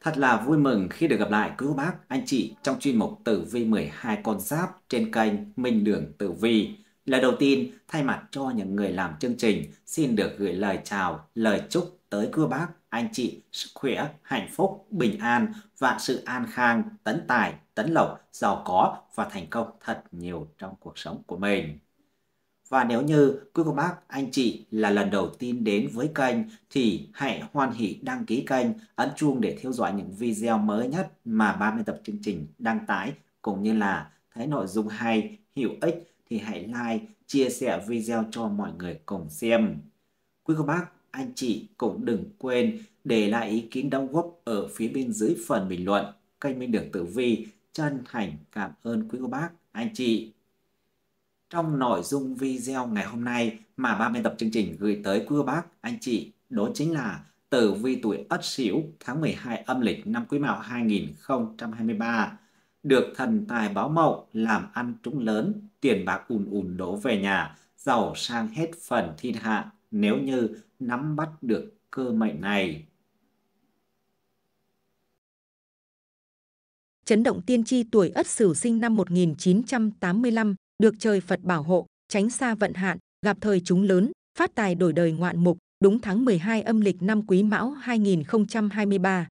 Thật là vui mừng khi được gặp lại quý bác, anh chị trong chuyên mục Tử Vi 12 con giáp trên kênh Minh Đường Tử Vi. là đầu tiên, thay mặt cho những người làm chương trình, xin được gửi lời chào, lời chúc tới quý cô bác, anh chị, sức khỏe, hạnh phúc, bình an, vạn sự an khang, tấn tài, tấn lộc, giàu có và thành công thật nhiều trong cuộc sống của mình. Và nếu như quý cô bác, anh chị là lần đầu tiên đến với kênh thì hãy hoan hỷ đăng ký kênh, ấn chuông để theo dõi những video mới nhất mà 30 tập chương trình đăng tải cũng như là thấy nội dung hay, hữu ích thì hãy like, chia sẻ video cho mọi người cùng xem. Quý cô bác, anh chị cũng đừng quên để lại ý kiến đóng góp ở phía bên dưới phần bình luận. Kênh Minh Đường Tử Vi chân thành cảm ơn quý cô bác, anh chị trong nội dung video ngày hôm nay mà ba biên tập chương trình gửi tới quý bác, anh chị đó chính là tử vi tuổi Ất Sửu tháng 12 âm lịch năm Quý Mão 2023 được thần tài báo mộng làm ăn trúng lớn, tiền bạc ùn ùn đổ về nhà, giàu sang hết phần thiên hạ nếu như nắm bắt được cơ mệnh này. Chấn động tiên tri tuổi Ất Sửu sinh năm 1985, được trời Phật bảo hộ, tránh xa vận hạn, gặp thời chúng lớn, phát tài đổi đời ngoạn mục, đúng tháng 12 âm lịch năm Quý Mão 2023.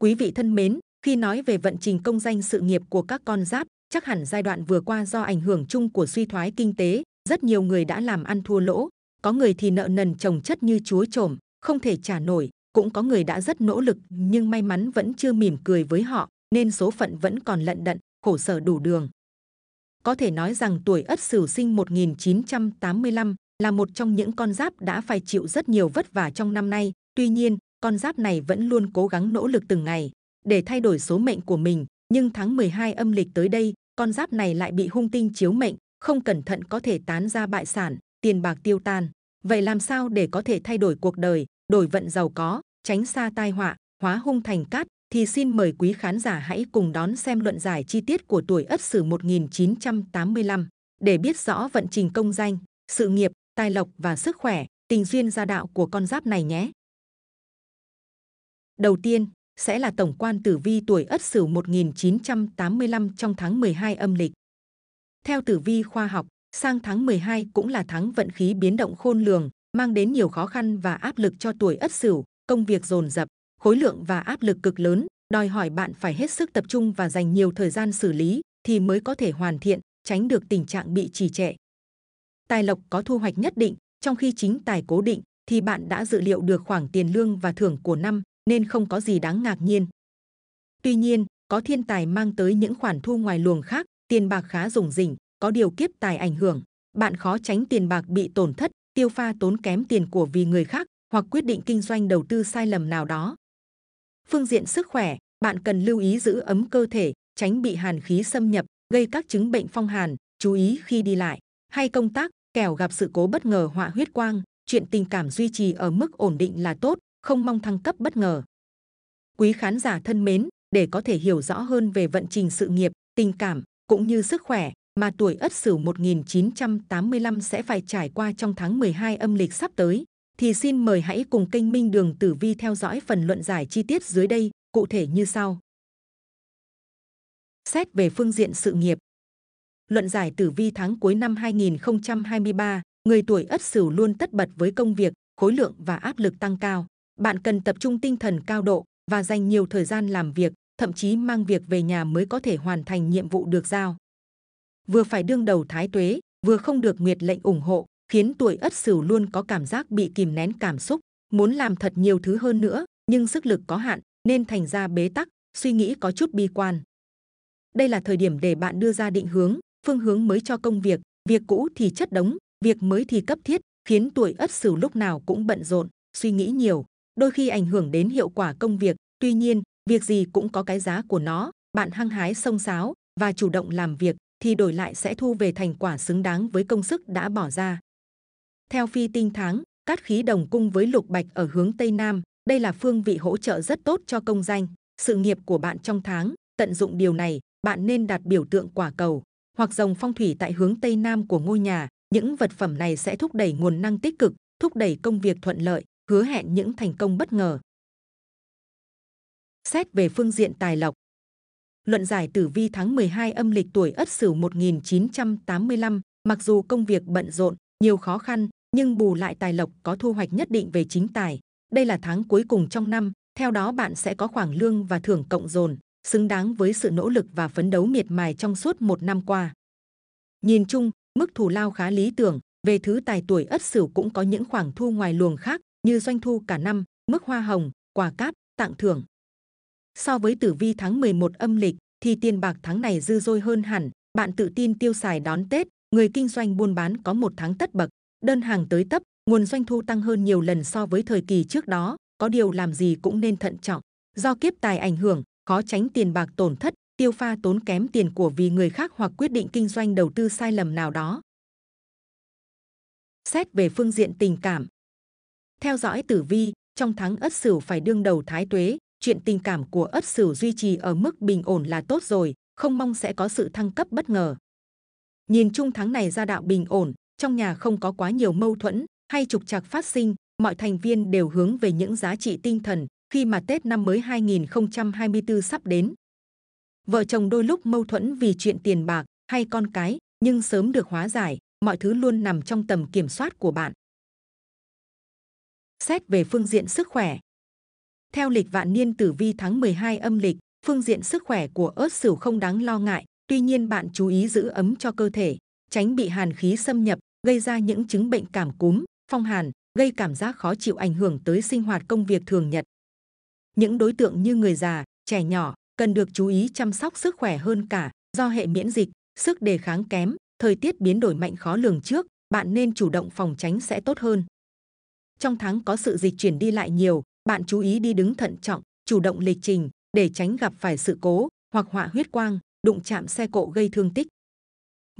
Quý vị thân mến, khi nói về vận trình công danh sự nghiệp của các con giáp, chắc hẳn giai đoạn vừa qua do ảnh hưởng chung của suy thoái kinh tế, rất nhiều người đã làm ăn thua lỗ, có người thì nợ nần chồng chất như chúa trổm, không thể trả nổi, cũng có người đã rất nỗ lực nhưng may mắn vẫn chưa mỉm cười với họ, nên số phận vẫn còn lận đận, khổ sở đủ đường. Có thể nói rằng tuổi Ất Sửu sinh 1985 là một trong những con giáp đã phải chịu rất nhiều vất vả trong năm nay. Tuy nhiên, con giáp này vẫn luôn cố gắng nỗ lực từng ngày để thay đổi số mệnh của mình. Nhưng tháng 12 âm lịch tới đây, con giáp này lại bị hung tinh chiếu mệnh, không cẩn thận có thể tán ra bại sản, tiền bạc tiêu tan. Vậy làm sao để có thể thay đổi cuộc đời, đổi vận giàu có, tránh xa tai họa, hóa hung thành cát, thì xin mời quý khán giả hãy cùng đón xem luận giải chi tiết của tuổi Ất Sửu 1985 để biết rõ vận trình công danh, sự nghiệp, tài lộc và sức khỏe, tình duyên gia đạo của con giáp này nhé. Đầu tiên, sẽ là tổng quan tử vi tuổi Ất Sửu 1985 trong tháng 12 âm lịch. Theo tử vi khoa học, sang tháng 12 cũng là tháng vận khí biến động khôn lường, mang đến nhiều khó khăn và áp lực cho tuổi Ất Sửu, công việc dồn dập, khối lượng và áp lực cực lớn, đòi hỏi bạn phải hết sức tập trung và dành nhiều thời gian xử lý thì mới có thể hoàn thiện, tránh được tình trạng bị trì trệ. Tài lộc có thu hoạch nhất định, trong khi chính tài cố định thì bạn đã dự liệu được khoảng tiền lương và thưởng của năm nên không có gì đáng ngạc nhiên. Tuy nhiên, có thiên tài mang tới những khoản thu ngoài luồng khác, tiền bạc khá rủng rỉnh, có điều kiếp tài ảnh hưởng, bạn khó tránh tiền bạc bị tổn thất, tiêu pha tốn kém tiền của vì người khác hoặc quyết định kinh doanh đầu tư sai lầm nào đó. Phương diện sức khỏe, bạn cần lưu ý giữ ấm cơ thể, tránh bị hàn khí xâm nhập, gây các chứng bệnh phong hàn, chú ý khi đi lại hay công tác, kẻo gặp sự cố bất ngờ họa huyết quang, chuyện tình cảm duy trì ở mức ổn định là tốt, không mong thăng cấp bất ngờ. Quý khán giả thân mến, để có thể hiểu rõ hơn về vận trình sự nghiệp, tình cảm cũng như sức khỏe mà tuổi Ất Sửu 1985 sẽ phải trải qua trong tháng 12 âm lịch sắp tới, thì xin mời hãy cùng kênh Minh Đường Tử Vi theo dõi phần luận giải chi tiết dưới đây, cụ thể như sau. Xét về phương diện sự nghiệp. Luận giải Tử Vi tháng cuối năm 2023, người tuổi Ất Sửu luôn tất bật với công việc, khối lượng và áp lực tăng cao. Bạn cần tập trung tinh thần cao độ và dành nhiều thời gian làm việc, thậm chí mang việc về nhà mới có thể hoàn thành nhiệm vụ được giao. Vừa phải đương đầu thái tuế, vừa không được nguyệt lệnh ủng hộ, khiến tuổi ất sửu luôn có cảm giác bị kìm nén cảm xúc, muốn làm thật nhiều thứ hơn nữa, nhưng sức lực có hạn nên thành ra bế tắc, suy nghĩ có chút bi quan. Đây là thời điểm để bạn đưa ra định hướng, phương hướng mới cho công việc, việc cũ thì chất đống, việc mới thì cấp thiết, khiến tuổi ất sửu lúc nào cũng bận rộn, suy nghĩ nhiều, đôi khi ảnh hưởng đến hiệu quả công việc. Tuy nhiên, việc gì cũng có cái giá của nó, bạn hăng hái sông sáo và chủ động làm việc thì đổi lại sẽ thu về thành quả xứng đáng với công sức đã bỏ ra. Theo phi tinh tháng, cát khí đồng cung với lục bạch ở hướng Tây Nam, đây là phương vị hỗ trợ rất tốt cho công danh, sự nghiệp của bạn trong tháng. Tận dụng điều này, bạn nên đặt biểu tượng quả cầu hoặc dòng phong thủy tại hướng Tây Nam của ngôi nhà. Những vật phẩm này sẽ thúc đẩy nguồn năng tích cực, thúc đẩy công việc thuận lợi, hứa hẹn những thành công bất ngờ. Xét về phương diện tài lộc, Luận giải tử vi tháng 12 âm lịch tuổi Ất Sửu 1985, mặc dù công việc bận rộn, nhiều khó khăn, nhưng bù lại tài lộc có thu hoạch nhất định về chính tài. Đây là tháng cuối cùng trong năm, theo đó bạn sẽ có khoảng lương và thưởng cộng dồn, xứng đáng với sự nỗ lực và phấn đấu miệt mài trong suốt một năm qua. Nhìn chung, mức thù lao khá lý tưởng, về thứ tài tuổi ất sửu cũng có những khoản thu ngoài luồng khác như doanh thu cả năm, mức hoa hồng, quà cáp, tặng thưởng. So với tử vi tháng 11 âm lịch thì tiền bạc tháng này dư dôi hơn hẳn, bạn tự tin tiêu xài đón Tết, người kinh doanh buôn bán có một tháng tất bật, đơn hàng tới tấp, nguồn doanh thu tăng hơn nhiều lần so với thời kỳ trước đó, có điều làm gì cũng nên thận trọng. Do kiếp tài ảnh hưởng, khó tránh tiền bạc tổn thất, tiêu pha tốn kém tiền của vì người khác hoặc quyết định kinh doanh đầu tư sai lầm nào đó. Xét về phương diện tình cảm. Theo dõi tử vi, trong tháng Ất Sửu phải đương đầu thái tuế, chuyện tình cảm của Ất Sửu duy trì ở mức bình ổn là tốt rồi, không mong sẽ có sự thăng cấp bất ngờ. Nhìn chung tháng này ra đạo bình ổn, trong nhà không có quá nhiều mâu thuẫn hay trục trặc phát sinh, mọi thành viên đều hướng về những giá trị tinh thần khi mà Tết năm mới 2024 sắp đến. Vợ chồng đôi lúc mâu thuẫn vì chuyện tiền bạc hay con cái, nhưng sớm được hóa giải, mọi thứ luôn nằm trong tầm kiểm soát của bạn. Xét về phương diện sức khỏe. Theo lịch vạn niên tử vi tháng 12 âm lịch, phương diện sức khỏe của ớt sửu không đáng lo ngại, tuy nhiên bạn chú ý giữ ấm cho cơ thể, tránh bị hàn khí xâm nhập, gây ra những chứng bệnh cảm cúm, phong hàn, gây cảm giác khó chịu ảnh hưởng tới sinh hoạt công việc thường nhật. Những đối tượng như người già, trẻ nhỏ cần được chú ý chăm sóc sức khỏe hơn cả do hệ miễn dịch, sức đề kháng kém, thời tiết biến đổi mạnh khó lường trước, bạn nên chủ động phòng tránh sẽ tốt hơn. Trong tháng có sự dịch chuyển đi lại nhiều, bạn chú ý đi đứng thận trọng, chủ động lịch trình để tránh gặp phải sự cố hoặc họa huyết quang, đụng chạm xe cộ gây thương tích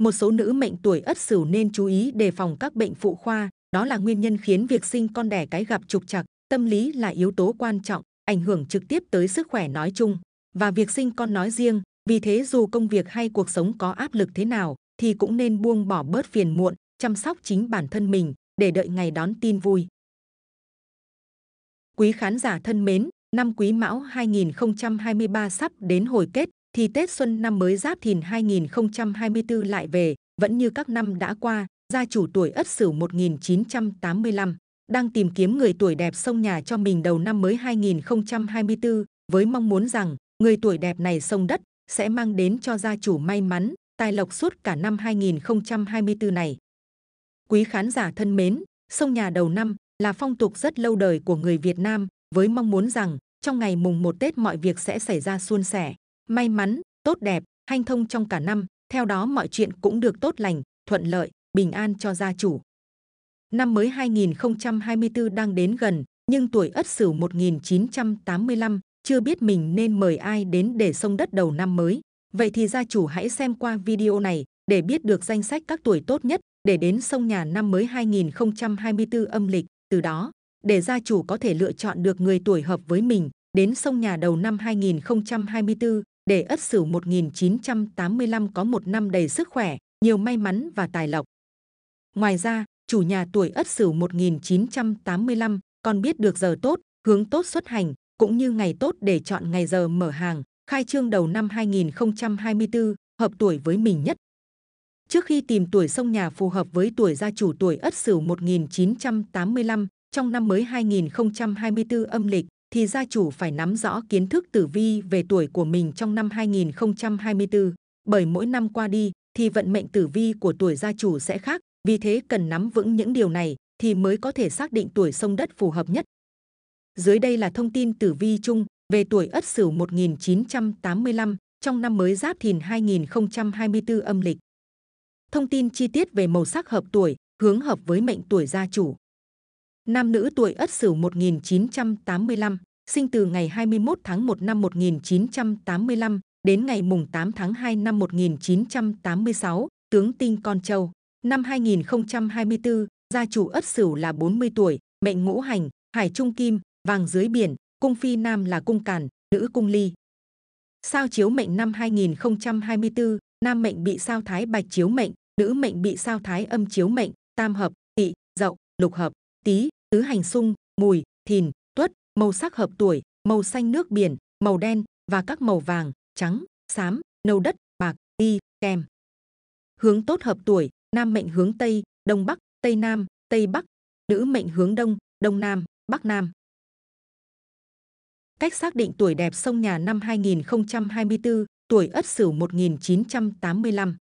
một số nữ mệnh tuổi ất sửu nên chú ý đề phòng các bệnh phụ khoa, đó là nguyên nhân khiến việc sinh con đẻ cái gặp trục trặc, tâm lý là yếu tố quan trọng, ảnh hưởng trực tiếp tới sức khỏe nói chung và việc sinh con nói riêng, vì thế dù công việc hay cuộc sống có áp lực thế nào thì cũng nên buông bỏ bớt phiền muộn, chăm sóc chính bản thân mình để đợi ngày đón tin vui. Quý khán giả thân mến, năm Quý Mão 2023 sắp đến hồi kết, thì Tết Xuân năm mới Giáp Thìn 2024 lại về, vẫn như các năm đã qua, gia chủ tuổi Ất Sửu 1985 đang tìm kiếm người tuổi đẹp sông nhà cho mình đầu năm mới 2024 với mong muốn rằng người tuổi đẹp này sông đất sẽ mang đến cho gia chủ may mắn, tài lộc suốt cả năm 2024 này. Quý khán giả thân mến, sông nhà đầu năm là phong tục rất lâu đời của người Việt Nam với mong muốn rằng trong ngày mùng 1 Tết mọi việc sẽ xảy ra suôn sẻ may mắn, tốt đẹp, hanh thông trong cả năm, theo đó mọi chuyện cũng được tốt lành, thuận lợi, bình an cho gia chủ. Năm mới 2024 đang đến gần, nhưng tuổi Ất Sửu 1985 chưa biết mình nên mời ai đến để sông đất đầu năm mới. Vậy thì gia chủ hãy xem qua video này để biết được danh sách các tuổi tốt nhất để đến sông nhà năm mới 2024 âm lịch. Từ đó, để gia chủ có thể lựa chọn được người tuổi hợp với mình đến sông nhà đầu năm 2024 để Ất Sửu 1985 có một năm đầy sức khỏe, nhiều may mắn và tài lộc. Ngoài ra, chủ nhà tuổi Ất Sửu 1985 còn biết được giờ tốt, hướng tốt xuất hành, cũng như ngày tốt để chọn ngày giờ mở hàng, khai trương đầu năm 2024, hợp tuổi với mình nhất. Trước khi tìm tuổi sông nhà phù hợp với tuổi gia chủ tuổi Ất Sửu 1985 trong năm mới 2024 âm lịch, thì gia chủ phải nắm rõ kiến thức tử vi về tuổi của mình trong năm 2024. Bởi mỗi năm qua đi thì vận mệnh tử vi của tuổi gia chủ sẽ khác, vì thế cần nắm vững những điều này thì mới có thể xác định tuổi sông đất phù hợp nhất. Dưới đây là thông tin tử vi chung về tuổi Ất Sửu 1985 trong năm mới Giáp Thìn 2024 âm lịch. Thông tin chi tiết về màu sắc hợp tuổi, hướng hợp với mệnh tuổi gia chủ nam nữ tuổi Ất Sửu 1985, sinh từ ngày 21 tháng 1 năm 1985 đến ngày mùng 8 tháng 2 năm 1986, tướng tinh con trâu. Năm 2024, gia chủ Ất Sửu là 40 tuổi, mệnh ngũ hành, hải trung kim, vàng dưới biển, cung phi nam là cung càn, nữ cung ly. Sao chiếu mệnh năm 2024, nam mệnh bị sao thái bạch chiếu mệnh, nữ mệnh bị sao thái âm chiếu mệnh, tam hợp, tỵ, dậu, lục hợp, tý, tứ hành xung, mùi, thìn, tuất, màu sắc hợp tuổi, màu xanh nước biển, màu đen và các màu vàng, trắng, xám, nâu đất, bạc, y, kem. Hướng tốt hợp tuổi, nam mệnh hướng Tây, Đông Bắc, Tây Nam, Tây Bắc, nữ mệnh hướng Đông, Đông Nam, Bắc Nam. Cách xác định tuổi đẹp sông nhà năm 2024, tuổi Ất Sửu 1985.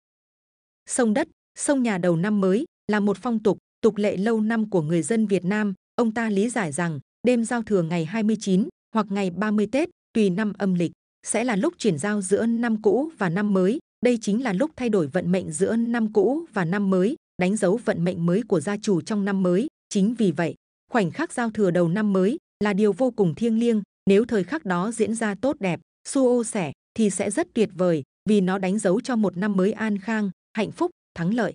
Sông đất, sông nhà đầu năm mới là một phong tục, tục lệ lâu năm của người dân Việt Nam, ông ta lý giải rằng đêm giao thừa ngày 29 hoặc ngày 30 Tết, tùy năm âm lịch, sẽ là lúc chuyển giao giữa năm cũ và năm mới. Đây chính là lúc thay đổi vận mệnh giữa năm cũ và năm mới, đánh dấu vận mệnh mới của gia chủ trong năm mới. Chính vì vậy, khoảnh khắc giao thừa đầu năm mới là điều vô cùng thiêng liêng. Nếu thời khắc đó diễn ra tốt đẹp, suô sẻ thì sẽ rất tuyệt vời vì nó đánh dấu cho một năm mới an khang, hạnh phúc, thắng lợi.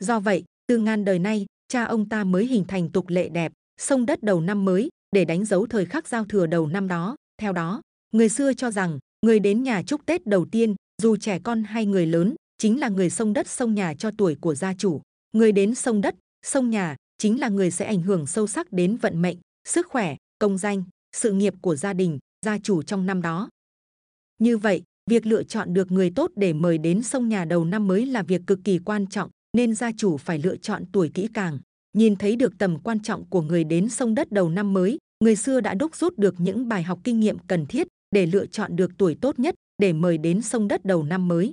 Do vậy, từ ngàn đời nay, cha ông ta mới hình thành tục lệ đẹp, sông đất đầu năm mới để đánh dấu thời khắc giao thừa đầu năm đó. Theo đó, người xưa cho rằng người đến nhà chúc Tết đầu tiên, dù trẻ con hay người lớn, chính là người sông đất sông nhà cho tuổi của gia chủ. Người đến sông đất, sông nhà chính là người sẽ ảnh hưởng sâu sắc đến vận mệnh, sức khỏe, công danh, sự nghiệp của gia đình, gia chủ trong năm đó. Như vậy, việc lựa chọn được người tốt để mời đến sông nhà đầu năm mới là việc cực kỳ quan trọng, nên gia chủ phải lựa chọn tuổi kỹ càng. Nhìn thấy được tầm quan trọng của người đến sông đất đầu năm mới, người xưa đã đúc rút được những bài học kinh nghiệm cần thiết để lựa chọn được tuổi tốt nhất để mời đến sông đất đầu năm mới.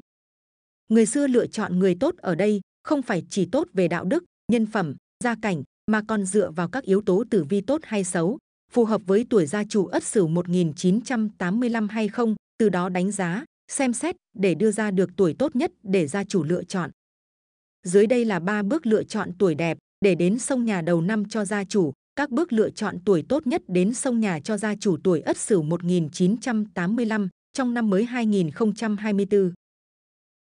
Người xưa lựa chọn người tốt ở đây không phải chỉ tốt về đạo đức, nhân phẩm, gia cảnh mà còn dựa vào các yếu tố tử vi tốt hay xấu, phù hợp với tuổi gia chủ Ất Sửu 1985 hay không, từ đó đánh giá, xem xét để đưa ra được tuổi tốt nhất để gia chủ lựa chọn. Dưới đây là ba bước lựa chọn tuổi đẹp để đến sông nhà đầu năm cho gia chủ. Các bước lựa chọn tuổi tốt nhất đến sông nhà cho gia chủ tuổi Ất Sửu 1985 trong năm mới 2024.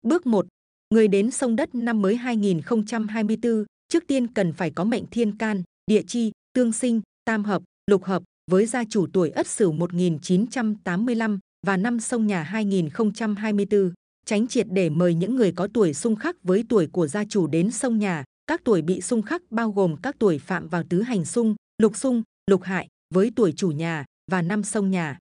Bước 1. Người đến sông đất năm mới 2024, trước tiên cần phải có mệnh thiên can, địa chi, tương sinh, tam hợp, lục hợp với gia chủ tuổi Ất Sửu 1985 và năm sông nhà 2024 tránh triệt để mời những người có tuổi xung khắc với tuổi của gia chủ đến sông nhà. Các tuổi bị xung khắc bao gồm các tuổi phạm vào tứ hành xung, lục xung, lục hại với tuổi chủ nhà và năm sông nhà.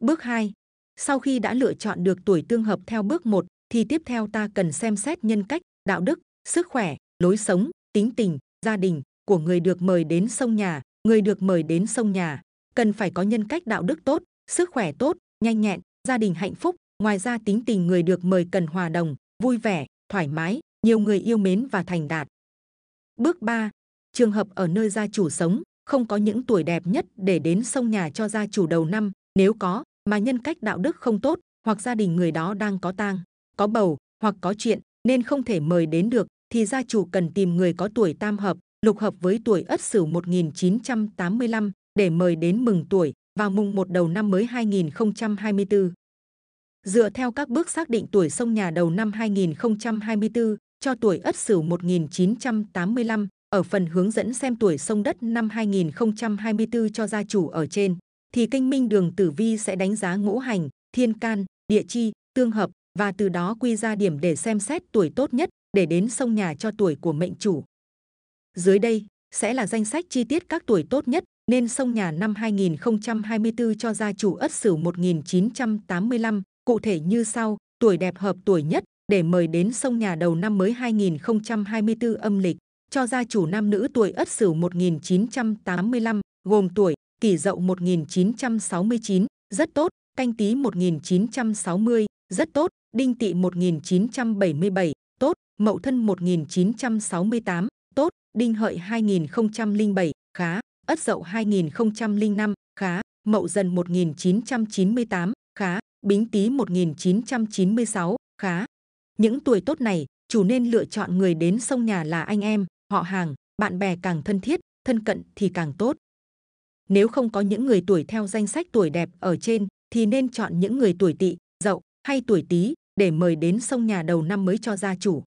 Bước 2. Sau khi đã lựa chọn được tuổi tương hợp theo bước 1 thì tiếp theo ta cần xem xét nhân cách, đạo đức, sức khỏe, lối sống, tính tình, gia đình của người được mời đến sông nhà, người được mời đến sông nhà cần phải có nhân cách đạo đức tốt, sức khỏe tốt, nhanh nhẹn, gia đình hạnh phúc, Ngoài ra tính tình người được mời cần hòa đồng, vui vẻ, thoải mái, nhiều người yêu mến và thành đạt. Bước 3. Trường hợp ở nơi gia chủ sống, không có những tuổi đẹp nhất để đến sông nhà cho gia chủ đầu năm, nếu có, mà nhân cách đạo đức không tốt, hoặc gia đình người đó đang có tang, có bầu, hoặc có chuyện, nên không thể mời đến được, thì gia chủ cần tìm người có tuổi tam hợp, lục hợp với tuổi Ất Sửu 1985 để mời đến mừng tuổi vào mùng 1 đầu năm mới 2024. Dựa theo các bước xác định tuổi sông nhà đầu năm 2024 cho tuổi Ất Sửu 1985 ở phần hướng dẫn xem tuổi sông đất năm 2024 cho gia chủ ở trên thì kênh Minh Đường Tử Vi sẽ đánh giá ngũ hành, thiên can, địa chi, tương hợp và từ đó quy ra điểm để xem xét tuổi tốt nhất để đến sông nhà cho tuổi của mệnh chủ. Dưới đây sẽ là danh sách chi tiết các tuổi tốt nhất nên sông nhà năm 2024 cho gia chủ Ất Sửu 1985 Cụ thể như sau, tuổi đẹp hợp tuổi nhất để mời đến sông nhà đầu năm mới 2024 âm lịch cho gia chủ nam nữ tuổi Ất Sửu 1985, gồm tuổi Kỷ Dậu 1969, rất tốt, Canh Tý 1960, rất tốt, Đinh Tỵ 1977, tốt, Mậu Thân 1968, tốt, Đinh Hợi 2007, khá, Ất Dậu 2005, khá, Mậu Dần 1998, khá, Bính Tý 1996, khá. Những tuổi tốt này, chủ nên lựa chọn người đến sông nhà là anh em, họ hàng, bạn bè càng thân thiết, thân cận thì càng tốt. Nếu không có những người tuổi theo danh sách tuổi đẹp ở trên, thì nên chọn những người tuổi tỵ, dậu hay tuổi tý để mời đến sông nhà đầu năm mới cho gia chủ.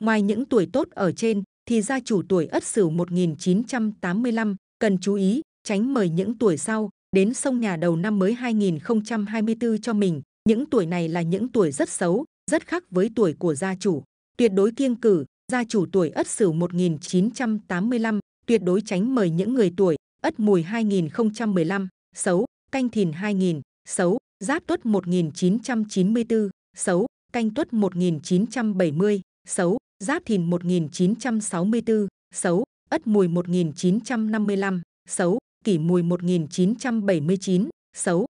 Ngoài những tuổi tốt ở trên, thì gia chủ tuổi Ất Sửu 1985 cần chú ý tránh mời những tuổi sau đến sông nhà đầu năm mới 2024 cho mình. Những tuổi này là những tuổi rất xấu, rất khác với tuổi của gia chủ. Tuyệt đối kiêng cử, gia chủ tuổi Ất Sửu 1985, tuyệt đối tránh mời những người tuổi Ất Mùi 2015, xấu, Canh Thìn 2000, xấu, Giáp Tuất 1994, xấu, Canh Tuất 1970, xấu, Giáp Thìn 1964, xấu, Ất Mùi 1955, xấu, kỷ mùi 1979, xấu.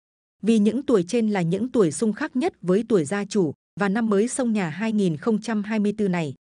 Vì những tuổi trên là những tuổi xung khắc nhất với tuổi gia chủ và năm mới sông nhà 2024 này.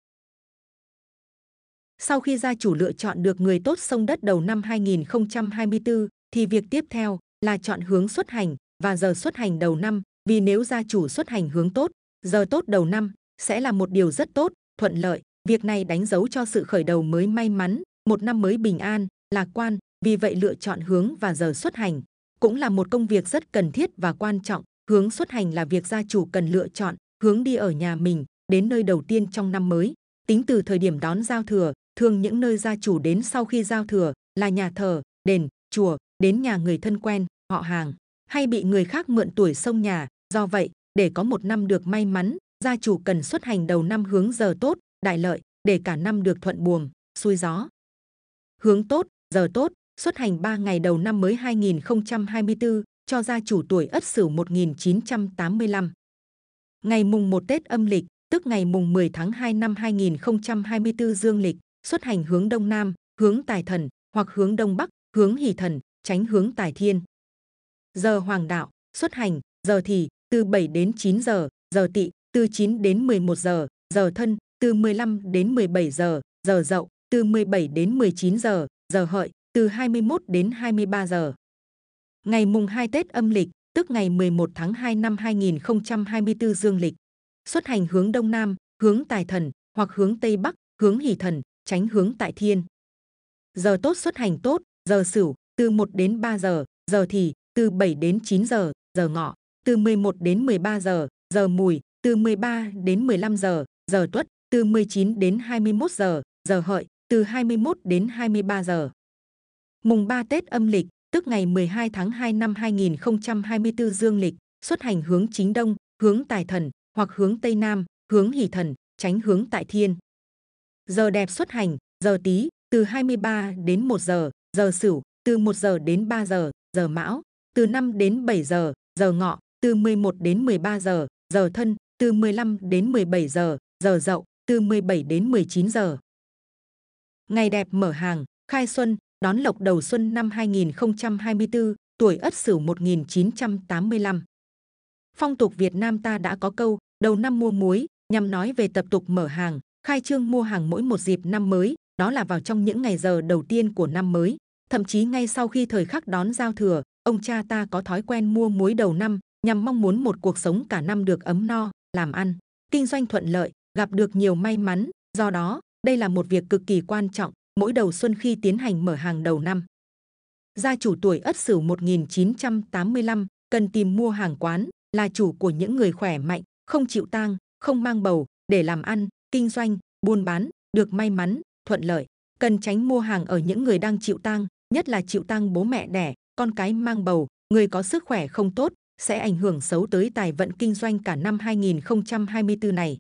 Sau khi gia chủ lựa chọn được người tốt sông đất đầu năm 2024, thì việc tiếp theo là chọn hướng xuất hành và giờ xuất hành đầu năm, vì nếu gia chủ xuất hành hướng tốt, giờ tốt đầu năm sẽ là một điều rất tốt, thuận lợi. Việc này đánh dấu cho sự khởi đầu mới may mắn, một năm mới bình an, lạc quan, vì vậy lựa chọn hướng và giờ xuất hành cũng là một công việc rất cần thiết và quan trọng. Hướng xuất hành là việc gia chủ cần lựa chọn hướng đi ở nhà mình đến nơi đầu tiên trong năm mới. Tính từ thời điểm đón giao thừa, thường những nơi gia chủ đến sau khi giao thừa là nhà thờ, đền, chùa, đến nhà người thân quen, họ hàng, hay bị người khác mượn tuổi xông nhà. Do vậy, để có một năm được may mắn, gia chủ cần xuất hành đầu năm hướng giờ tốt, đại lợi, để cả năm được thuận buồm, xuôi gió. Hướng tốt, giờ tốt, xuất hành 3 ngày đầu năm mới 2024 cho gia chủ tuổi Ất Sửu 1985. Ngày mùng 1 Tết âm lịch, tức ngày mùng 10 tháng 2 năm 2024 dương lịch, xuất hành hướng đông nam, hướng tài thần hoặc hướng đông bắc, hướng hỷ thần, tránh hướng tài thiên. Giờ hoàng đạo, xuất hành, giờ thì từ 7 đến 9 giờ, giờ Tị từ 9 đến 11 giờ, giờ thân từ 15 đến 17 giờ, giờ dậu từ 17 đến 19 giờ, giờ hợi từ 21 đến 23 giờ. Ngày mùng 2 Tết âm lịch, tức ngày 11 tháng 2 năm 2024 dương lịch. Xuất hành hướng Đông Nam, hướng Tài Thần, hoặc hướng Tây Bắc, hướng Hỷ Thần, tránh hướng Tại Thiên. Giờ tốt xuất hành tốt, giờ Sửu, từ 1 đến 3 giờ, giờ Thì, từ 7 đến 9 giờ, giờ Ngọ, từ 11 đến 13 giờ, giờ Mùi, từ 13 đến 15 giờ, giờ Tuất, từ 19 đến 21 giờ, giờ Hợi, từ 21 đến 23 giờ. Mùng 3 Tết âm lịch, tức ngày 12 tháng 2 năm 2024 dương lịch, xuất hành hướng chính đông, hướng tài thần, hoặc hướng tây nam, hướng hỷ thần, tránh hướng tại thiên. Giờ đẹp xuất hành, giờ tí, từ 23 đến 1 giờ, giờ sửu, từ 1 giờ đến 3 giờ, giờ mão, từ 5 đến 7 giờ, giờ ngọ, từ 11 đến 13 giờ, giờ thân, từ 15 đến 17 giờ, giờ dậu, từ 17 đến 19 giờ. Ngày đẹp mở hàng, khai xuân, đón lộc đầu xuân năm 2024, tuổi Ất Sửu 1985. Phong tục Việt Nam ta đã có câu đầu năm mua muối nhằm nói về tập tục mở hàng, khai trương mua hàng mỗi một dịp năm mới, đó là vào trong những ngày giờ đầu tiên của năm mới. Thậm chí ngay sau khi thời khắc đón giao thừa, ông cha ta có thói quen mua muối đầu năm nhằm mong muốn một cuộc sống cả năm được ấm no, làm ăn, kinh doanh thuận lợi, gặp được nhiều may mắn. Do đó, đây là một việc cực kỳ quan trọng mỗi đầu xuân khi tiến hành mở hàng đầu năm. Gia chủ tuổi Ất Sửu 1985 cần tìm mua hàng quán là chủ của những người khỏe mạnh, không chịu tang, không mang bầu để làm ăn, kinh doanh, buôn bán được may mắn, thuận lợi. Cần tránh mua hàng ở những người đang chịu tang, nhất là chịu tang bố mẹ đẻ, con cái mang bầu, người có sức khỏe không tốt sẽ ảnh hưởng xấu tới tài vận kinh doanh cả năm 2024 này.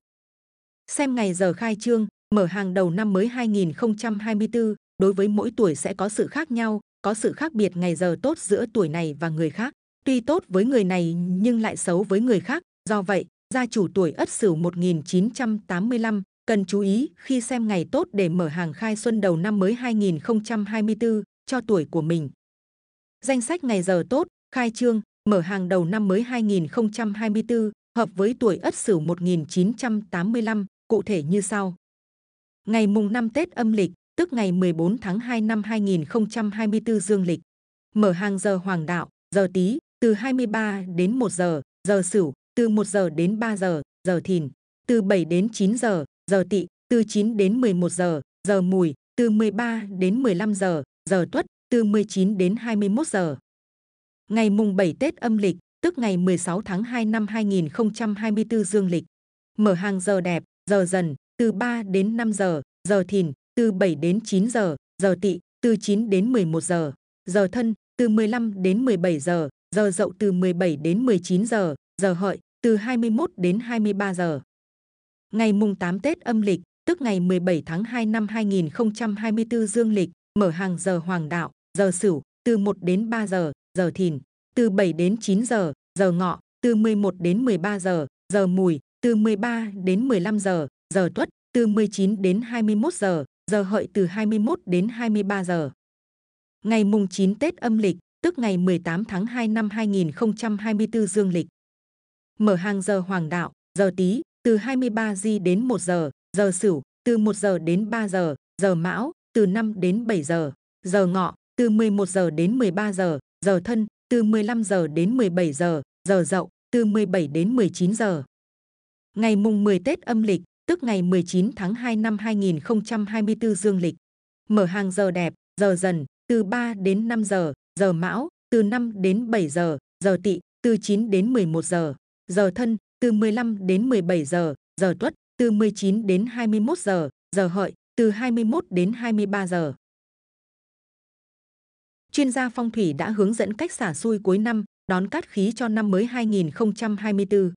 Xem ngày giờ khai trương, Mở hàng đầu năm mới 2024, đối với mỗi tuổi sẽ có sự khác nhau, có sự khác biệt ngày giờ tốt giữa tuổi này và người khác. Tuy tốt với người này nhưng lại xấu với người khác. Do vậy, gia chủ tuổi Ất Sửu 1985 cần chú ý khi xem ngày tốt để mở hàng khai xuân đầu năm mới 2024 cho tuổi của mình. Danh sách ngày giờ tốt, khai trương, mở hàng đầu năm mới 2024 hợp với tuổi Ất Sửu 1985, cụ thể như sau ngày mùng 5 Tết âm lịch, tức ngày 14 tháng 2 năm 2024 dương lịch. Mở hàng giờ hoàng đạo, giờ tí, từ 23 đến 1 giờ, giờ sửu, từ 1 giờ đến 3 giờ, giờ thìn, từ 7 đến 9 giờ, giờ Tị từ 9 đến 11 giờ, giờ mùi, từ 13 đến 15 giờ, giờ tuất, từ 19 đến 21 giờ. Ngày mùng 7 Tết âm lịch, tức ngày 16 tháng 2 năm 2024 dương lịch. Mở hàng giờ đẹp, giờ dần, từ 3 đến 5 giờ, giờ thìn, từ 7 đến 9 giờ, giờ tỵ, từ 9 đến 11 giờ, giờ thân, từ 15 đến 17 giờ, giờ dậu từ 17 đến 19 giờ, giờ hợi, từ 21 đến 23 giờ. Ngày mùng 8 Tết âm lịch, tức ngày 17 tháng 2 năm 2024 dương lịch, mở hàng giờ hoàng đạo, giờ sửu, từ 1 đến 3 giờ, giờ thìn, từ 7 đến 9 giờ, giờ ngọ, từ 11 đến 13 giờ, giờ mùi, từ 13 đến 15 giờ, giờ tuất từ 19 đến 21 giờ, giờ hợi từ 21 đến 23 giờ. Ngày mùng 9 Tết âm lịch, tức ngày 18 tháng 2 năm 2024 dương lịch. Mở hàng giờ hoàng đạo, giờ tí, từ 23 di đến 1 giờ, giờ sửu, từ 1 giờ đến 3 giờ, giờ mão, từ 5 đến 7 giờ, giờ ngọ, từ 11 giờ đến 13 giờ, giờ thân, từ 15 giờ đến 17 giờ, giờ dậu, từ 17 đến 19 giờ. Ngày mùng 10 Tết âm lịch, tức ngày 19 tháng 2 năm 2024 dương lịch. Mở hàng giờ đẹp, giờ dần, từ 3 đến 5 giờ, giờ mão, từ 5 đến 7 giờ, giờ tỵ, từ 9 đến 11 giờ, giờ thân, từ 15 đến 17 giờ, giờ tuất, từ 19 đến 21 giờ, giờ hợi, từ 21 đến 23 giờ. Chuyên gia phong thủy đã hướng dẫn cách xả xui cuối năm, đón cát khí cho năm mới 2024.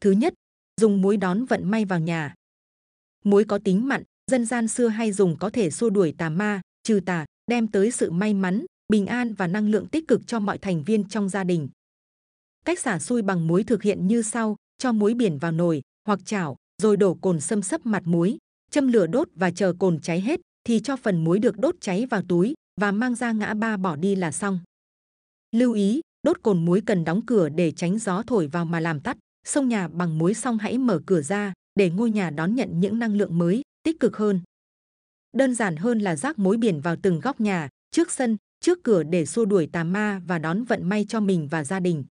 Thứ nhất, dùng muối đón vận may vào nhà. Muối có tính mặn, dân gian xưa hay dùng có thể xua đuổi tà ma, trừ tà, đem tới sự may mắn, bình an và năng lượng tích cực cho mọi thành viên trong gia đình. Cách xả xui bằng muối thực hiện như sau, cho muối biển vào nồi hoặc chảo, rồi đổ cồn xâm sấp mặt muối, châm lửa đốt và chờ cồn cháy hết thì cho phần muối được đốt cháy vào túi và mang ra ngã ba bỏ đi là xong. Lưu ý, đốt cồn muối cần đóng cửa để tránh gió thổi vào mà làm tắt sông nhà bằng muối xong hãy mở cửa ra để ngôi nhà đón nhận những năng lượng mới, tích cực hơn. Đơn giản hơn là rác mối biển vào từng góc nhà, trước sân, trước cửa để xua đuổi tà ma và đón vận may cho mình và gia đình.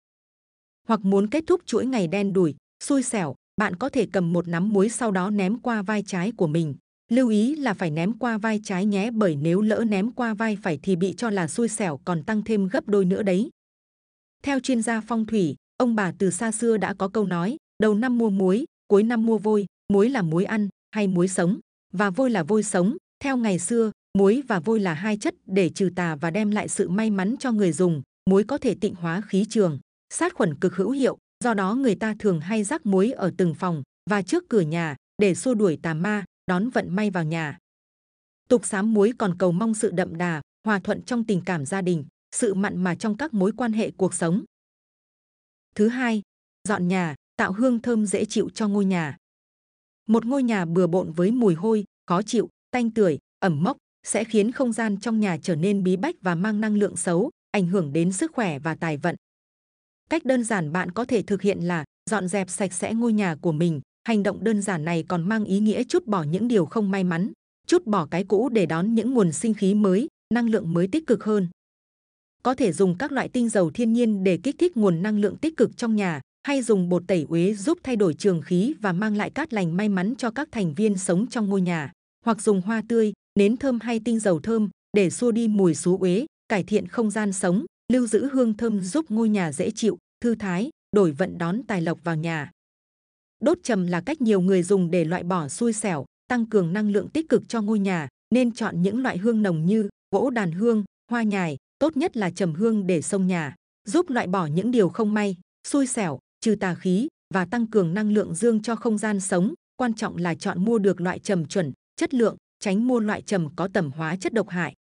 Hoặc muốn kết thúc chuỗi ngày đen đủi, xui xẻo, bạn có thể cầm một nắm muối sau đó ném qua vai trái của mình. Lưu ý là phải ném qua vai trái nhé bởi nếu lỡ ném qua vai phải thì bị cho là xui xẻo còn tăng thêm gấp đôi nữa đấy. Theo chuyên gia phong thủy, Ông bà từ xa xưa đã có câu nói, đầu năm mua muối, cuối năm mua vôi, muối là muối ăn hay muối sống, và vôi là vôi sống. Theo ngày xưa, muối và vôi là hai chất để trừ tà và đem lại sự may mắn cho người dùng. Muối có thể tịnh hóa khí trường, sát khuẩn cực hữu hiệu, do đó người ta thường hay rắc muối ở từng phòng và trước cửa nhà để xua đuổi tà ma, đón vận may vào nhà. Tục sám muối còn cầu mong sự đậm đà, hòa thuận trong tình cảm gia đình, sự mặn mà trong các mối quan hệ cuộc sống. Thứ hai, dọn nhà, tạo hương thơm dễ chịu cho ngôi nhà. Một ngôi nhà bừa bộn với mùi hôi, khó chịu, tanh tưởi, ẩm mốc sẽ khiến không gian trong nhà trở nên bí bách và mang năng lượng xấu, ảnh hưởng đến sức khỏe và tài vận. Cách đơn giản bạn có thể thực hiện là dọn dẹp sạch sẽ ngôi nhà của mình. Hành động đơn giản này còn mang ý nghĩa chút bỏ những điều không may mắn, chút bỏ cái cũ để đón những nguồn sinh khí mới, năng lượng mới tích cực hơn có thể dùng các loại tinh dầu thiên nhiên để kích thích nguồn năng lượng tích cực trong nhà, hay dùng bột tẩy uế giúp thay đổi trường khí và mang lại cát lành may mắn cho các thành viên sống trong ngôi nhà, hoặc dùng hoa tươi, nến thơm hay tinh dầu thơm để xua đi mùi xú uế, cải thiện không gian sống, lưu giữ hương thơm giúp ngôi nhà dễ chịu, thư thái, đổi vận đón tài lộc vào nhà. Đốt trầm là cách nhiều người dùng để loại bỏ xui xẻo, tăng cường năng lượng tích cực cho ngôi nhà, nên chọn những loại hương nồng như gỗ đàn hương, hoa nhài, tốt nhất là trầm hương để sông nhà, giúp loại bỏ những điều không may, xui xẻo, trừ tà khí và tăng cường năng lượng dương cho không gian sống. Quan trọng là chọn mua được loại trầm chuẩn, chất lượng, tránh mua loại trầm có tẩm hóa chất độc hại.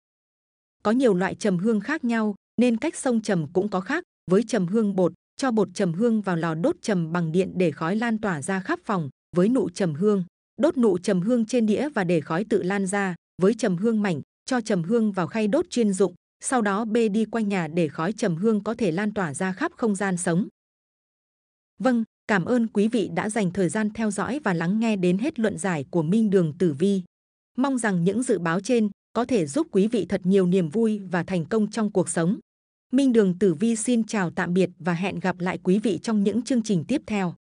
Có nhiều loại trầm hương khác nhau, nên cách sông trầm cũng có khác. Với trầm hương bột, cho bột trầm hương vào lò đốt trầm bằng điện để khói lan tỏa ra khắp phòng. Với nụ trầm hương, đốt nụ trầm hương trên đĩa và để khói tự lan ra. Với trầm hương mảnh, cho trầm hương vào khay đốt chuyên dụng sau đó bê đi quanh nhà để khói trầm hương có thể lan tỏa ra khắp không gian sống. Vâng, cảm ơn quý vị đã dành thời gian theo dõi và lắng nghe đến hết luận giải của Minh Đường Tử Vi. Mong rằng những dự báo trên có thể giúp quý vị thật nhiều niềm vui và thành công trong cuộc sống. Minh Đường Tử Vi xin chào tạm biệt và hẹn gặp lại quý vị trong những chương trình tiếp theo.